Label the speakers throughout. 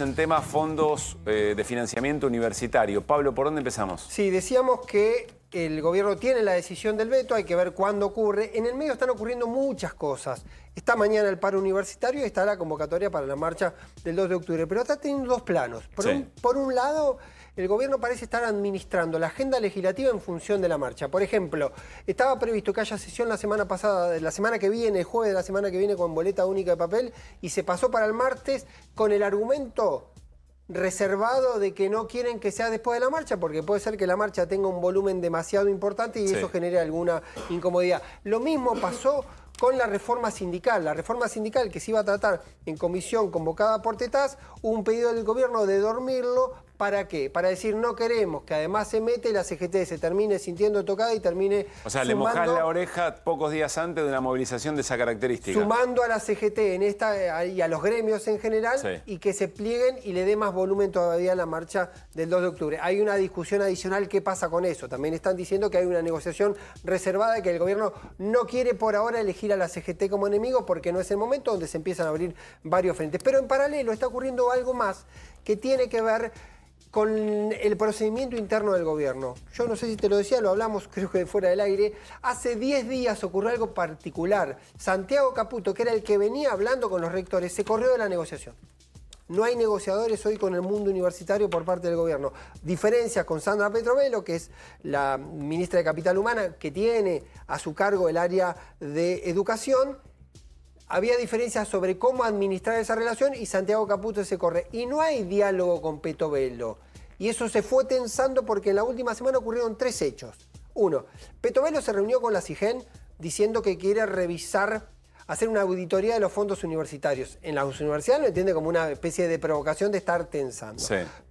Speaker 1: en temas fondos eh, de financiamiento universitario. Pablo, ¿por dónde empezamos?
Speaker 2: Sí, decíamos que el gobierno tiene la decisión del veto, hay que ver cuándo ocurre. En el medio están ocurriendo muchas cosas. Está mañana el paro universitario y está la convocatoria para la marcha del 2 de octubre. Pero está teniendo dos planos. Por, por un lado el gobierno parece estar administrando la agenda legislativa en función de la marcha. Por ejemplo, estaba previsto que haya sesión la semana pasada, la semana que viene, el jueves de la semana que viene con boleta única de papel y se pasó para el martes con el argumento reservado de que no quieren que sea después de la marcha, porque puede ser que la marcha tenga un volumen demasiado importante y eso genere alguna incomodidad. Lo mismo pasó con la reforma sindical. La reforma sindical que se iba a tratar en comisión convocada por TETAS, un pedido del gobierno de dormirlo ¿Para qué? Para decir no queremos que además se mete la CGT se termine sintiendo tocada y termine. O sea, le mojan la
Speaker 1: oreja pocos días antes de una movilización de esa característica.
Speaker 2: Sumando a la CGT en esta eh, y a los gremios en general y que se plieguen y le dé más volumen todavía a la marcha del 2 de octubre. Hay una discusión adicional qué pasa con eso. También están diciendo que hay una negociación reservada y que el gobierno no quiere por ahora elegir a la CGT como enemigo porque no es el momento donde se empiezan a abrir varios frentes. Pero en paralelo está ocurriendo algo más que tiene que ver con el procedimiento interno del gobierno. Yo no sé si te lo decía, lo hablamos creo que fuera del aire. Hace 10 días ocurrió algo particular. Santiago Caputo, que era el que venía hablando con los rectores, se corrió de la negociación. No hay negociadores hoy con el mundo universitario por parte del gobierno. Diferencias con Sandra Petrovelo, que es la ministra de Capital Humana, que tiene a su cargo el área de educación, había diferencias sobre cómo administrar esa relación y Santiago Caputo se corre. Y no hay diálogo con Petovelo. Y eso se fue tensando porque en la última semana ocurrieron tres hechos. Uno, Petovelo se reunió con la CIGEN diciendo que quiere revisar, hacer una auditoría de los fondos universitarios. En la universidad lo entiende como una especie de provocación de estar tensando.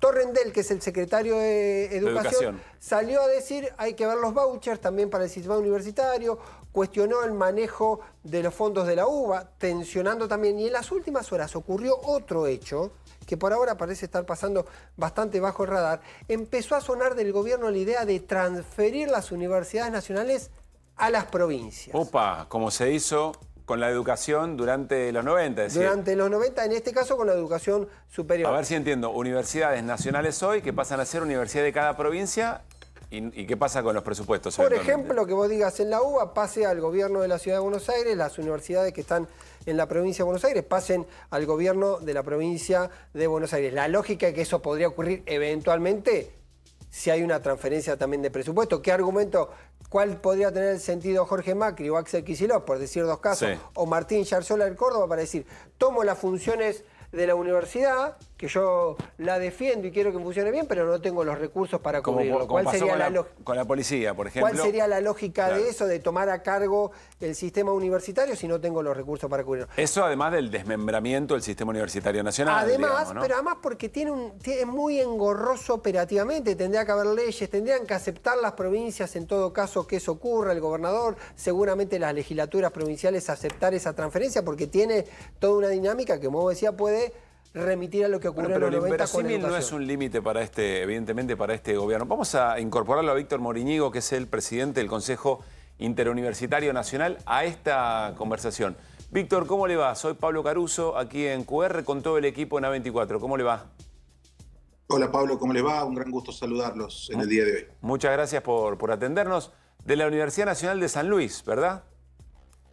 Speaker 2: Torrendel, que es el secretario de educación, de educación, salió a decir hay que ver los vouchers también para el sistema universitario, cuestionó el manejo de los fondos de la UBA, tensionando también. Y en las últimas horas ocurrió otro hecho que por ahora parece estar pasando bastante bajo el radar. Empezó a sonar del gobierno la idea de transferir las universidades nacionales a las provincias.
Speaker 1: Opa, como se hizo con la educación durante los 90, Durante
Speaker 2: los 90, en este caso con la educación superior. A ver
Speaker 1: si entiendo, universidades nacionales hoy que pasan a ser universidad de cada provincia ¿Y, qué pasa con los presupuestos? Por ejemplo,
Speaker 2: que vos digas en la UBA pase al gobierno de la Ciudad de Buenos Aires, las universidades que están en la provincia de Buenos Aires pasen al gobierno de la provincia de Buenos Aires. La lógica es que eso podría ocurrir eventualmente si hay una transferencia también de presupuesto. ¿Qué argumento, cuál podría tener el sentido Jorge Macri o Axel Kicillof, por decir dos casos, o Martín Yarzola del Córdoba para decir, tomo las funciones de la universidad, que yo la defiendo y quiero que funcione bien, pero no tengo los recursos para cubrirlo. Como, sería con
Speaker 1: la, policía, por ejemplo. ¿Cuál sería
Speaker 2: la lógica de eso, de tomar a cargo el sistema universitario si no tengo los recursos para cubrirlo?
Speaker 1: Eso además del desmembramiento del sistema universitario nacional. Además, pero
Speaker 2: además porque tiene un, tiene, es muy engorroso operativamente, tendría que haber leyes, tendrían que aceptar las provincias en todo caso que eso ocurra, el gobernador, seguramente las legislaturas provinciales aceptar esa transferencia porque tiene toda una dinámica que, como decía, puede remitir a lo que ocurrió en los 90 el no es
Speaker 1: un límite para este, evidentemente, para este gobierno. Vamos a incorporarlo a Víctor Moriñigo, que es el presidente del Consejo Interuniversitario Nacional, a esta conversación. Víctor, ¿cómo le va? Soy Pablo Caruso, aquí en QR, con todo el equipo en A24. ¿Cómo le va?
Speaker 3: Hola Pablo, ¿cómo le va? Un gran gusto saludarlos en el día de
Speaker 1: hoy. Muchas gracias por, por atendernos. De la Universidad Nacional de San Luis, ¿verdad?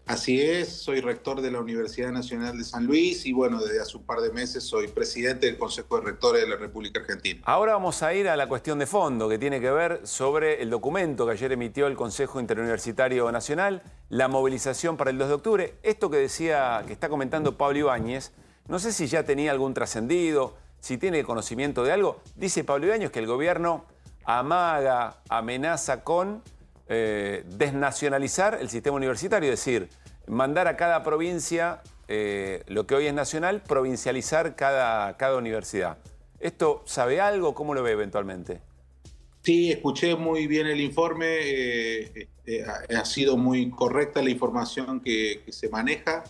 Speaker 1: Así es,
Speaker 3: soy rector de la Universidad Nacional de San Luis y bueno, desde hace un par de meses soy presidente del Consejo de Rectores de la República Argentina.
Speaker 1: Ahora vamos a ir a la cuestión de fondo que tiene que ver sobre el documento que ayer emitió el Consejo Interuniversitario Nacional, la movilización para el 2 de octubre. Esto que decía, que está comentando Pablo Ibáñez, no sé si ya tenía algún trascendido, si tiene conocimiento de algo. Dice Pablo Ibáñez que el gobierno amaga, amenaza con eh, desnacionalizar el sistema universitario, es decir, mandar a cada provincia eh, lo que hoy es nacional, provincializar cada, universidad. ¿Esto sabe algo? ¿Cómo lo ve eventualmente? Sí, escuché muy bien el
Speaker 3: informe, eh, ha sido muy correcta la información que se maneja.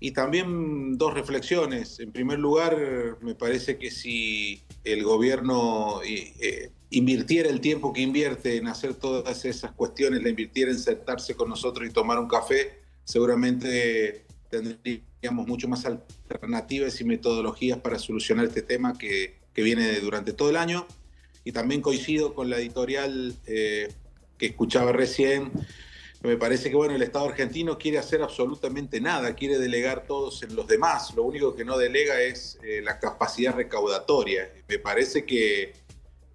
Speaker 3: Y también dos reflexiones. En primer lugar, me parece que si el gobierno eh, eh, invirtiera el tiempo que invierte en hacer todas esas cuestiones, la invirtiera en sentarse con nosotros y tomar un café, seguramente tendríamos mucho más alternativas y metodologías para solucionar este tema que, que viene durante todo el año. Y también coincido con la editorial eh, que escuchaba recién me parece que bueno, el Estado argentino quiere hacer absolutamente nada, quiere delegar todos en los demás. Lo único que no delega es eh, la capacidad recaudatoria. Me parece que,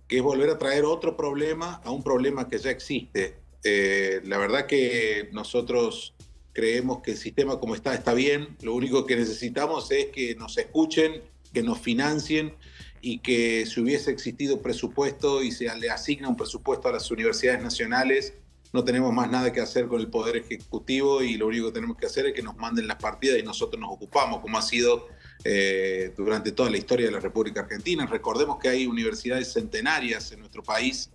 Speaker 3: es volver a traer otro problema a un problema que ya existe. Eh, la verdad que nosotros creemos que el sistema como está está bien. Lo único que necesitamos es que nos escuchen, que nos financien y que si hubiese existido presupuesto y se le asigna un presupuesto a las universidades nacionales, no tenemos más nada que hacer con el Poder Ejecutivo y lo único que tenemos que hacer es que nos manden las partidas y nosotros nos ocupamos, como ha sido eh, durante toda la historia de la República Argentina. Recordemos que hay universidades centenarias en nuestro país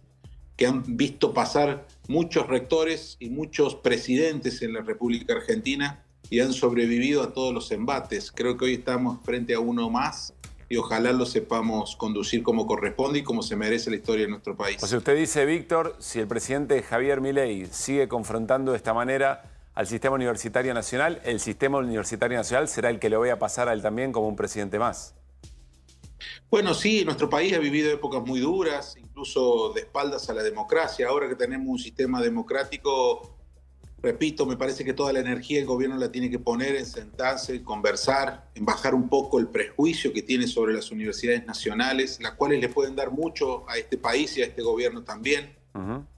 Speaker 3: que han visto pasar muchos rectores y muchos presidentes en la República Argentina y han sobrevivido a todos los embates. Creo que hoy estamos frente a uno más y ojalá lo sepamos conducir como corresponde y como se merece la historia de nuestro país. O sea,
Speaker 1: usted dice, Víctor, si el presidente Javier Milei sigue confrontando de esta manera al sistema universitario nacional, el sistema universitario nacional será el que lo a pasar a él también como un presidente más. Bueno, sí,
Speaker 3: nuestro país ha vivido épocas muy duras, incluso de espaldas a la democracia. Ahora que tenemos un sistema democrático repito, me parece que toda la energía el gobierno la tiene que poner en sentarse, y conversar, en bajar un poco el prejuicio que tiene sobre las universidades nacionales, las cuales le pueden dar mucho a este país y a este gobierno también.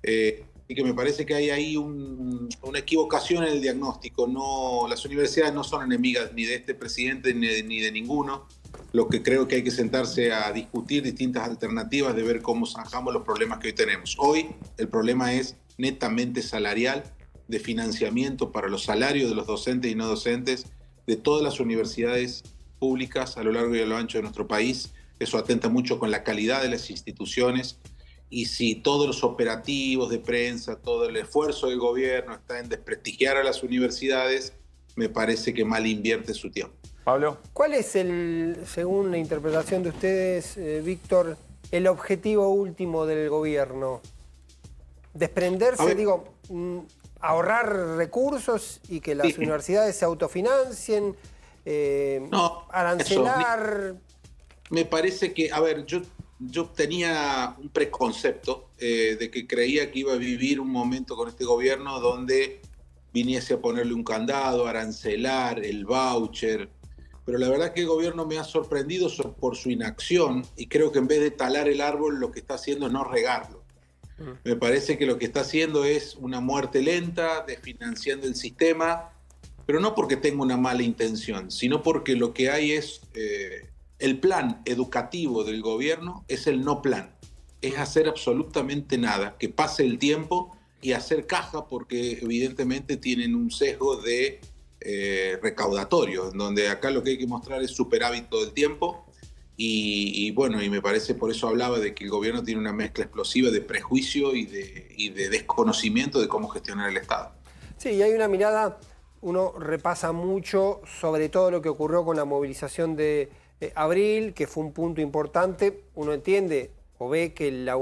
Speaker 3: Eh, y que me parece que hay ahí una equivocación en el diagnóstico. No, las universidades no son enemigas ni de este presidente ni de, ninguno. Lo que creo que hay que sentarse a discutir distintas alternativas de ver cómo zanjamos los problemas que hoy tenemos. Hoy el problema es netamente salarial de financiamiento para los salarios de los docentes y no docentes de todas las universidades públicas a lo largo y a lo ancho de nuestro país. Eso atenta mucho con la calidad de las instituciones y si todos los operativos de prensa, todo el esfuerzo del gobierno está en desprestigiar a las universidades, me parece que mal invierte su tiempo. Pablo.
Speaker 2: ¿Cuál es, el, según la interpretación de ustedes, eh, Víctor, el objetivo último del gobierno? Desprenderse, digo, mm, ahorrar recursos y que las universidades se autofinancien, eh, arancelar.
Speaker 3: Me, parece que, a ver, yo, yo tenía un preconcepto eh, de que creía que iba a vivir un momento con este gobierno donde viniese a ponerle un candado, arancelar, el voucher. Pero la verdad que el gobierno me ha sorprendido por su inacción y creo que en vez de talar el árbol lo que está haciendo es no regarlo. Mm. Me parece que lo que está haciendo es una muerte lenta, desfinanciando el sistema, pero no porque tenga una mala intención, sino porque lo que hay es eh, el plan educativo del gobierno es el no plan, es mm. hacer absolutamente nada, que pase el tiempo y hacer caja porque evidentemente tienen un sesgo de eh, recaudatorio, donde acá lo que hay que mostrar es superávit todo el tiempo y, bueno, y me parece por eso hablaba de que el gobierno tiene una mezcla explosiva de prejuicio y de, desconocimiento de cómo gestionar el Estado.
Speaker 2: Sí, y hay una mirada, uno repasa mucho sobre todo lo que ocurrió con la movilización de eh, abril, que fue un punto importante. Uno entiende o ve que la,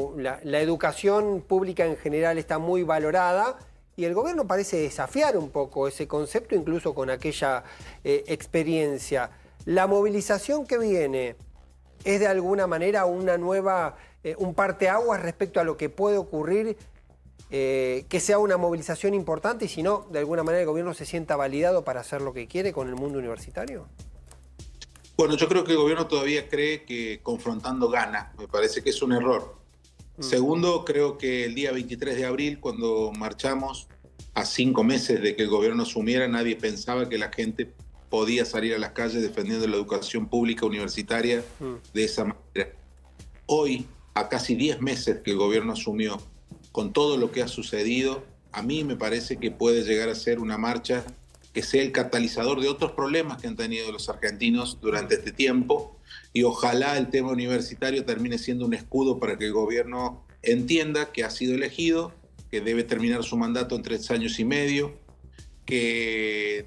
Speaker 2: educación pública en general está muy valorada, y el gobierno parece desafiar un poco ese concepto, incluso con aquella eh, experiencia. La movilización que viene, es de alguna manera una nueva, eh, un parteaguas respecto a lo que puede ocurrir, eh, que sea una movilización importante y si no, de alguna manera el gobierno se sienta validado para hacer lo que quiere con el mundo universitario?
Speaker 3: Bueno, yo creo que el gobierno todavía cree que confrontando gana, me parece que es un error. Mm. Segundo, creo que el día 23 de abril, cuando marchamos, a cinco meses de que el gobierno asumiera, nadie pensaba que la gente podía salir a las calles defendiendo la educación pública universitaria mm. de esa manera. Hoy, a casi 10 meses que el gobierno asumió, con todo lo que ha sucedido, a mí me parece que puede llegar a ser una marcha que sea el catalizador de otros problemas que han tenido los argentinos durante este tiempo y ojalá el tema universitario termine siendo un escudo para que el gobierno entienda que ha sido elegido, que debe terminar su mandato en tres años y medio, que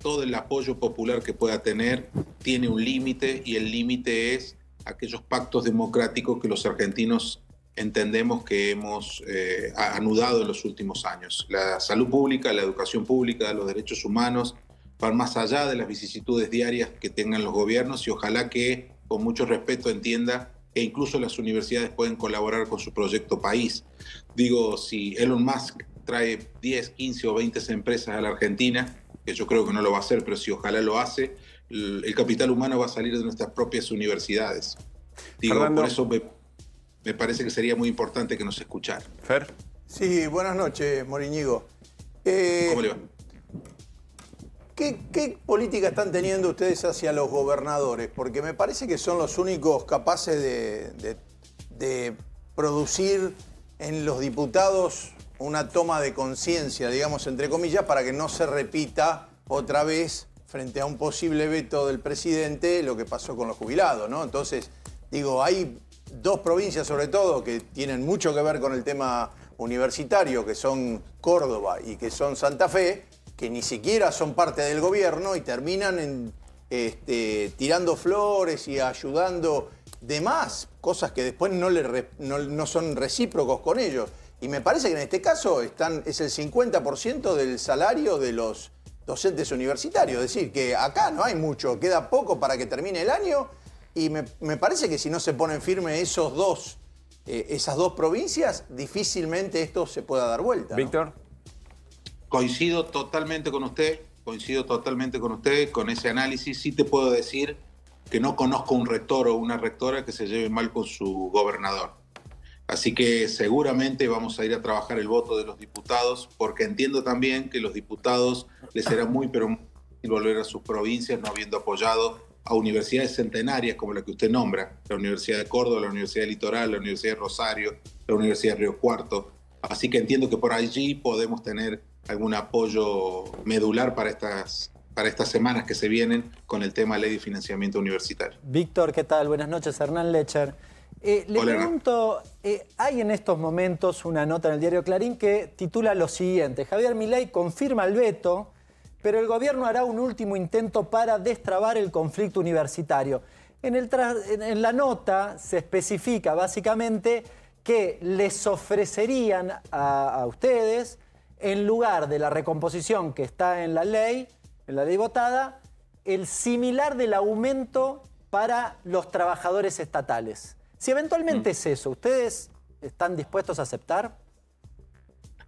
Speaker 3: todo el apoyo popular que pueda tener tiene un límite y el límite es aquellos pactos democráticos que los argentinos entendemos que hemos eh, anudado en los últimos años. La salud pública, la educación pública, los derechos humanos van más allá de las vicisitudes diarias que tengan los gobiernos y ojalá que con mucho respeto entienda que incluso las universidades pueden colaborar con su proyecto país. Digo, si Elon Musk trae 10, 15 o 20 empresas a la Argentina, yo creo que no lo va a hacer, pero si ojalá lo hace, el capital humano va a salir de nuestras propias universidades. Digo, por eso me, parece que sería muy importante que nos escucharan. Fer. Sí,
Speaker 4: buenas noches, Moriñigo. Eh, ¿Cómo le va? ¿qué, política están teniendo ustedes hacia los gobernadores? Porque me parece que son los únicos capaces de producir en los diputados una toma de conciencia, digamos, entre comillas, para que no se repita otra vez frente a un posible veto del presidente lo que pasó con los jubilados, ¿no? Entonces, digo, hay dos provincias sobre todo que tienen mucho que ver con el tema universitario, que son Córdoba y que son Santa Fe, que ni siquiera son parte del gobierno y terminan este, tirando flores y ayudando demás cosas que después no son recíprocos con ellos. Y me parece que en este caso es el 50% del salario de los docentes universitarios. Es decir, que acá no hay mucho, queda poco para que termine el año y me, parece que si no se ponen firme esos dos, eh, esas dos provincias, difícilmente esto se pueda
Speaker 3: dar vuelta. Víctor. Coincido totalmente con usted, coincido totalmente con usted, con ese análisis. Sí te puedo decir que no conozco un rector o una rectora que se lleve mal con su gobernador. Así que seguramente vamos a ir a trabajar el voto de los diputados, porque entiendo también que los diputados les será muy, pero muy volver a sus provincias no habiendo apoyado a universidades centenarias como la que usted nombra, la Universidad de Córdoba, la Universidad Litoral, la Universidad de Rosario, la Universidad de Río Cuarto. Así que entiendo que por allí podemos tener algún apoyo medular para estas, semanas que se vienen con el tema ley de financiamiento universitario.
Speaker 2: Víctor, ¿qué tal? Buenas noches, Hernán Lecher. Eh, le pregunto, eh, hay en estos momentos una nota en el diario Clarín que titula lo siguiente, Javier Milei confirma el veto, pero el gobierno hará un último intento para destrabar el conflicto universitario. En, la nota se especifica básicamente que les ofrecerían a, a ustedes, en lugar de la recomposición que está en la ley, en la ley votada, el similar del aumento para los trabajadores estatales. Si eventualmente mm. es eso, ¿ustedes están dispuestos a aceptar?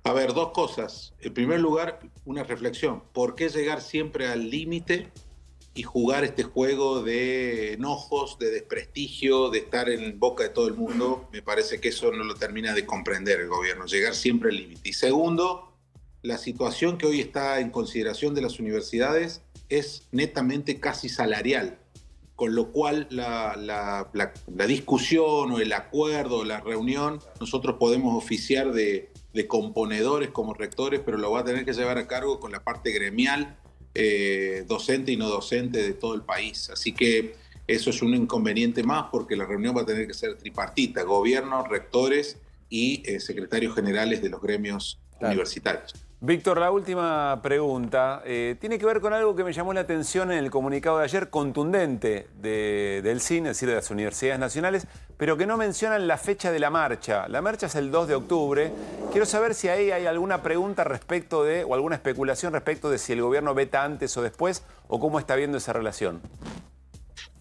Speaker 3: A ver, dos cosas. En primer mm. lugar, una reflexión. ¿Por qué llegar siempre al límite y jugar este juego de enojos, de desprestigio, de estar en boca de todo el mundo? Me parece que eso no lo termina de comprender el gobierno, llegar siempre al límite. Y segundo, la situación que hoy está en consideración de las universidades es netamente casi salarial con lo cual la, discusión o el acuerdo, o la reunión, nosotros podemos oficiar de, componedores como rectores, pero lo va a tener que llevar a cargo con la parte gremial, eh, docente y no docente de todo el país. Así que eso es un inconveniente más porque la reunión va a tener que ser tripartita, gobierno, rectores y eh, secretarios generales de los gremios universitarios.
Speaker 1: Víctor, la última pregunta eh, tiene que ver con algo que me llamó la atención en el comunicado de ayer, contundente del CINE, es decir, de las universidades nacionales, pero que no mencionan la fecha de la marcha. La marcha es el 2 de octubre. Quiero saber si ahí hay alguna pregunta respecto de, o alguna especulación respecto de si el gobierno veta antes o después, o cómo está viendo esa relación.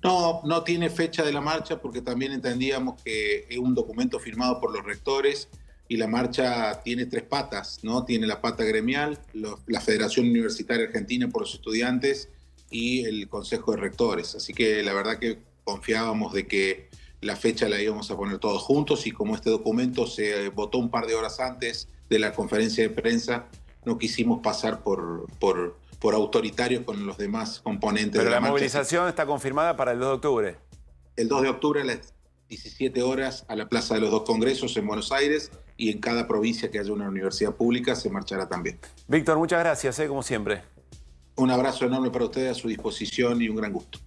Speaker 1: No, no tiene fecha de la marcha porque también
Speaker 3: entendíamos que es un documento firmado por los rectores y la marcha tiene tres patas, ¿no? Tiene la pata gremial, la Federación Universitaria Argentina por los estudiantes y el Consejo de Rectores. Así que la verdad que confiábamos de que la fecha la íbamos a poner todos juntos y como este documento se votó un par de horas antes de la conferencia de prensa, no quisimos pasar por, por, autoritarios con los demás componentes. de la, la
Speaker 1: movilización está confirmada para el 2 de octubre. El 2 de octubre a las
Speaker 3: 17 horas a la Plaza de los Dos Congresos en Buenos Aires y en cada provincia que haya una universidad
Speaker 1: pública se marchará también. Víctor, muchas gracias, ¿eh? como siempre. Un abrazo enorme para ustedes, a su disposición y un gran gusto.